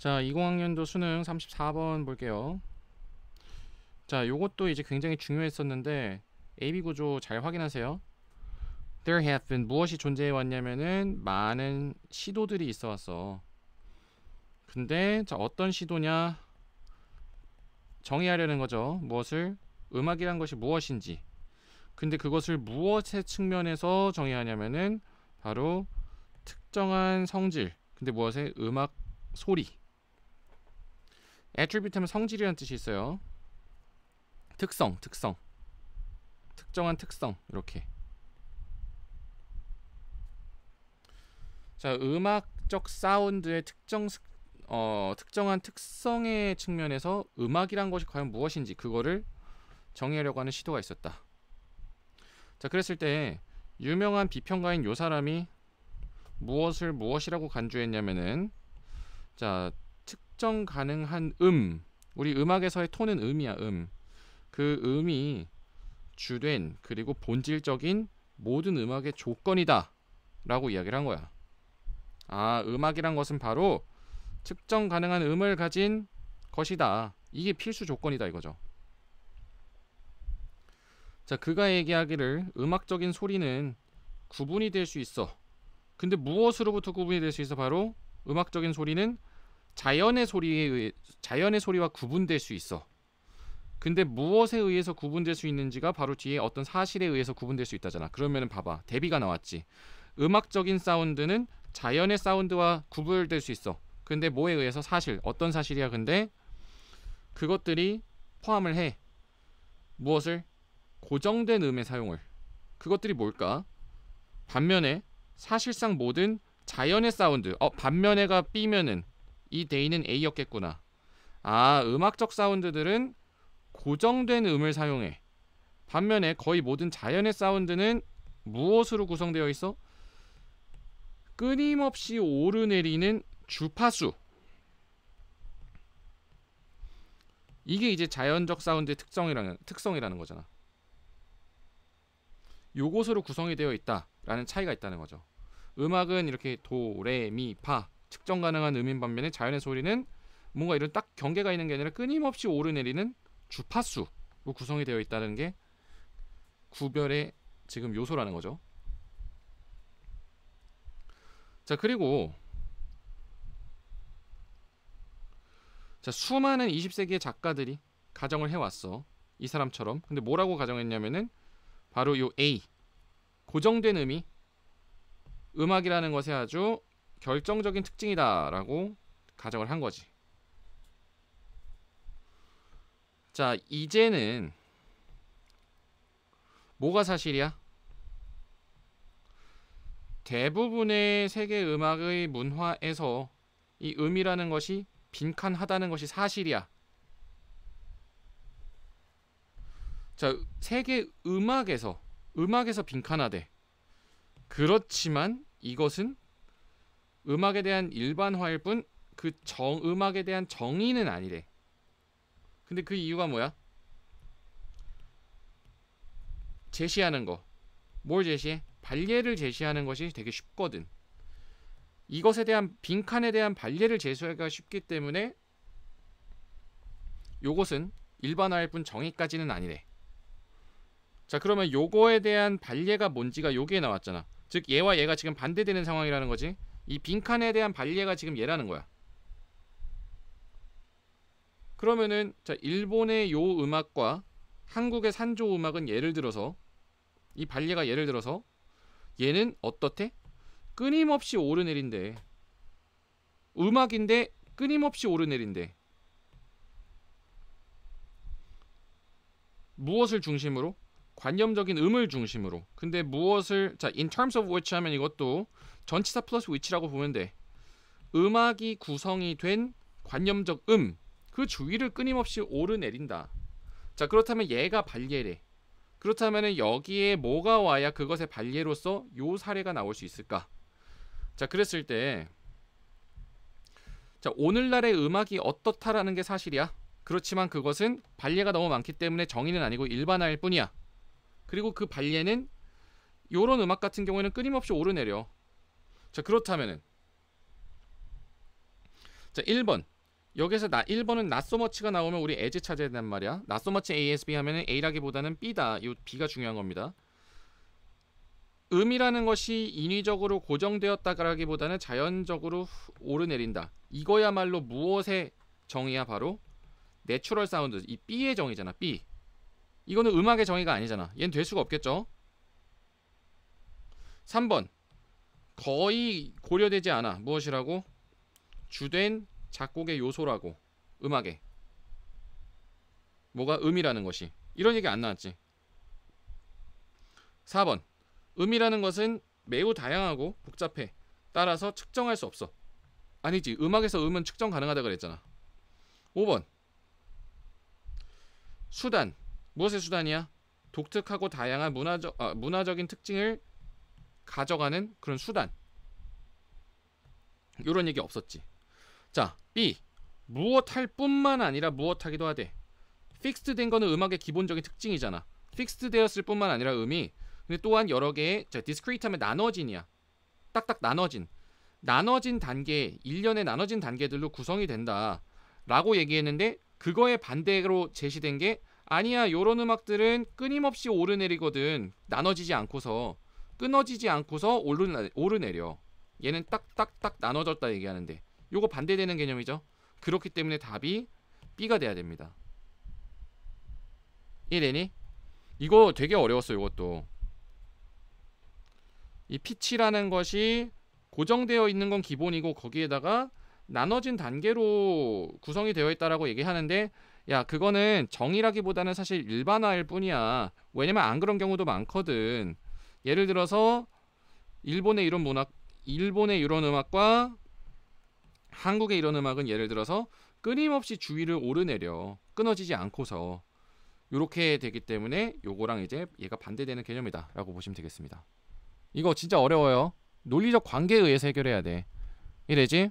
자 20학년도 수능 34번 볼게요 자 요것도 이제 굉장히 중요했었는데 AB 구조 잘 확인하세요 There have been 무엇이 존재해 왔냐면은 많은 시도들이 있어 왔어 근데 자 어떤 시도냐 정의하려는 거죠 무엇을 음악이란 것이 무엇인지 근데 그것을 무엇의 측면에서 정의하냐면은 바로 특정한 성질 근데 무엇의 음악 소리 attribute 하면 성질이라는 뜻이 있어요. 특성, 특성. 특정한 특성. 이렇게. 자, 음악적 사운드의 특정 어, 특정한 특성의 측면에서 음악이란 것이 과연 무엇인지 그거를 정의하려고 하는 시도가 있었다. 자, 그랬을 때 유명한 비평가인 요 사람이 무엇을 무엇이라고 간주했냐면은 자, 측정 가능한 음 우리 음악에서의 톤은 음이야 음. 그 음이 주된 그리고 본질적인 모든 음악의 조건이다 라고 이야기를 한 거야 아 음악이란 것은 바로 측정 가능한 음을 가진 것이다 이게 필수 조건이다 이거죠 자 그가 얘기하기를 음악적인 소리는 구분이 될 수 있어 근데 무엇으로부터 구분이 될 수 있어 바로 음악적인 소리는 자연의 소리에 의해, 자연의 소리와 구분될 수 있어. 근데 무엇에 의해서 구분될 수 있는지가 바로 뒤에 어떤 사실에 의해서 구분될 수 있다잖아. 그러면은 봐봐. 대비가 나왔지. 음악적인 사운드는 자연의 사운드와 구별될 수 있어. 근데 뭐에 의해서 사실, 어떤 사실이야 근데 그것들이 포함을 해. 무엇을? 고정된 음의 사용을. 그것들이 뭘까? 반면에 사실상 모든 자연의 사운드, 어 반면에가 B면은 이 데이는 A였겠구나. 아, 음악적 사운드들은 고정된 음을 사용해. 반면에 거의 모든 자연의 사운드는 무엇으로 구성되어 있어? 끊임없이 오르내리는 주파수. 이게 이제 자연적 사운드의 특성이라는 특성이라는 거잖아. 요것으로 구성이 되어 있다라는 차이가 있다는 거죠. 음악은 이렇게 도, 레, 미, 파 측정 가능한 음인 반면에 자연의 소리는 뭔가 이런 딱 경계가 있는 게 아니라 끊임없이 오르내리는 주파수로 구성이 되어 있다는 게 구별의 지금 요소라는 거죠. 자 그리고 자 수많은 20세기의 작가들이 가정을 해왔어 이 사람처럼 근데 뭐라고 가정했냐면은 바로 요 A 고정된 음이 음악이라는 것에 아주 결정적인 특징이다라고 가정을 한 거지. 자, 이제는 뭐가 사실이야? 대부분의 세계 음악의 문화에서 이 음이라는 것이 빈칸하다는 것이 사실이야. 자, 세계 음악에서 음악에서 빈칸하대. 그렇지만 이것은 음악에 대한 일반화일 뿐그 음악에 대한 정의는 아니래. 근데 그 이유가 뭐야? 제시하는 거. 뭘 제시해? 발예를 제시하는 것이 되게 쉽거든. 이것에 대한 빈칸에 대한 발예를 제시하기가 쉽기 때문에 요것은 일반화일 뿐 정의까지는 아니래. 자 그러면 요거에 대한 발례가 뭔지가 여기에 나왔잖아. 즉 얘와 얘가 지금 반대되는 상황이라는 거지. 이 빈칸에 대한 발리가 지금 얘라는 거야. 그러면은 자 일본의 요 음악과 한국의 산조 음악은 예를 들어서 이 발리가 예를 들어서 얘는 어떻대? 끊임없이 오르내린데 음악인데 끊임없이 오르내린데 무엇을 중심으로? 관념적인 음을 중심으로. 근데 무엇을 자 in terms of which 하면 이것도 전치사 플러스 위치라고 보면 돼. 음악이 구성이 된 관념적 음. 그 주위를 끊임없이 오르내린다. 자, 그렇다면 얘가 발예래. 그렇다면 여기에 뭐가 와야 그것의 발예로서 요 사례가 나올 수 있을까? 자, 그랬을 때 자, 오늘날의 음악이 어떻다라는 게 사실이야. 그렇지만 그것은 발예가 너무 많기 때문에 정의는 아니고 일반화일 뿐이야. 그리고 그 발레는 요런 음악 같은 경우에는 끊임없이 오르내려. 자, 그렇다면은 자, 1번. 여기서 나 1번은 낫소머치가 나오면 우리 에즈 찾아야 된단 말이야. 낫소머치 ASB 하면은 A라기보다는 B다. 이 B가 중요한 겁니다. 음이라는 것이 인위적으로 고정되었다라기보다는 자연적으로 오르내린다. 이거야말로 무엇의 정의야 바로 내추럴 사운드 이 B의 정의잖아. B. 이거는 음악의 정의가 아니잖아. 얘는 될 수가 없겠죠. 3번 거의 고려되지 않아. 무엇이라고? 주된 작곡의 요소라고. 음악에. 뭐가 음이라는 것이. 이런 얘기 안 나왔지. 4번 음이라는 것은 매우 다양하고 복잡해. 따라서 측정할 수 없어. 아니지. 음악에서 음은 측정 가능하다 그랬잖아. 5번 수단 무엇의 수단이야? 독특하고 다양한 문화적 아, 문화적인 특징을 가져가는 그런 수단. 이런 얘기 없었지. 자, B. 무엇할 뿐만 아니라 무엇하기도 하되. 픽스트 된 거는 음악의 기본적인 특징이잖아. 픽스트 되었을 뿐만 아니라 음이 근데 또한 여러 개의 디스크리트 하면 나눠진이야. 딱딱 나눠진. 나눠진 단계, 일련의 나눠진 단계들로 구성이 된다. 라고 얘기했는데 그거의 반대로 제시된 게 아니야 요런 음악들은 끊임없이 오르내리거든 나눠지지 않고서 끊어지지 않고서 오르, 오르내려 얘는 딱딱딱 나눠졌다 얘기하는데 요거 반대되는 개념이죠 그렇기 때문에 답이 B가 돼야 됩니다 이해되니? 이거 되게 어려웠어 요것도 이 피치라는 것이 고정되어 있는 건 기본이고 거기에다가 나눠진 단계로 구성이 되어 있다라고 얘기하는데 야, 그거는 정의라기보다는 사실 일반화일 뿐이야. 왜냐면 안 그런 경우도 많거든. 예를 들어서 일본의 이런 문학, 일본의 이런 음악과 한국의 이런 음악은 예를 들어서 끊임없이 주위를 오르내려 끊어지지 않고서 이렇게 되기 때문에 요거랑 이제 얘가 반대되는 개념이다라고 보시면 되겠습니다. 이거 진짜 어려워요. 논리적 관계에 의해서 해결해야 돼. 이래지?